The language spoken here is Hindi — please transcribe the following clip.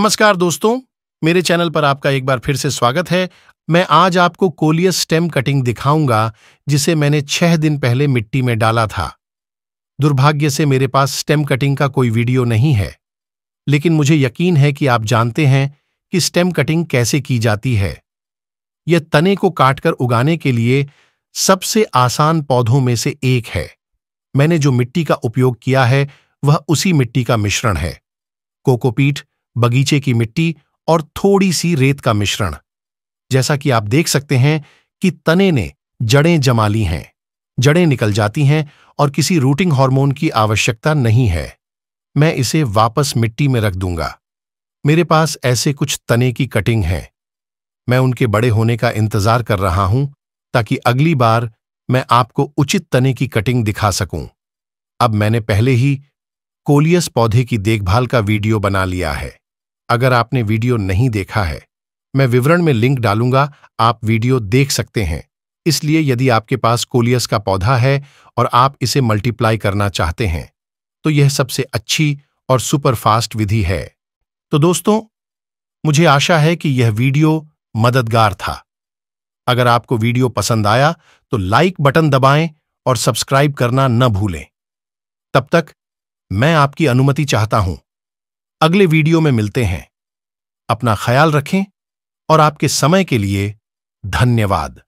नमस्कार दोस्तों मेरे चैनल पर आपका एक बार फिर से स्वागत है मैं आज आपको कोलियस स्टेम कटिंग दिखाऊंगा जिसे मैंने छह दिन पहले मिट्टी में डाला था दुर्भाग्य से मेरे पास स्टेम कटिंग का कोई वीडियो नहीं है लेकिन मुझे यकीन है कि आप जानते हैं कि स्टेम कटिंग कैसे की जाती है यह तने को काटकर उगाने के लिए सबसे आसान पौधों में से एक है मैंने जो मिट्टी का उपयोग किया है वह उसी मिट्टी का मिश्रण है कोकोपीठ बगीचे की मिट्टी और थोड़ी सी रेत का मिश्रण जैसा कि आप देख सकते हैं कि तने ने जड़ें जमा ली हैं जड़ें निकल जाती हैं और किसी रूटिंग हार्मोन की आवश्यकता नहीं है मैं इसे वापस मिट्टी में रख दूंगा मेरे पास ऐसे कुछ तने की कटिंग है मैं उनके बड़े होने का इंतजार कर रहा हूं ताकि अगली बार मैं आपको उचित तने की कटिंग दिखा सकूं अब मैंने पहले ही कोलियस पौधे की देखभाल का वीडियो बना लिया है अगर आपने वीडियो नहीं देखा है मैं विवरण में लिंक डालूंगा आप वीडियो देख सकते हैं इसलिए यदि आपके पास कोलियस का पौधा है और आप इसे मल्टीप्लाई करना चाहते हैं तो यह सबसे अच्छी और सुपर फास्ट विधि है तो दोस्तों मुझे आशा है कि यह वीडियो मददगार था अगर आपको वीडियो पसंद आया तो लाइक बटन दबाएं और सब्सक्राइब करना न भूलें तब तक मैं आपकी अनुमति चाहता हूं अगले वीडियो में मिलते हैं अपना ख्याल रखें और आपके समय के लिए धन्यवाद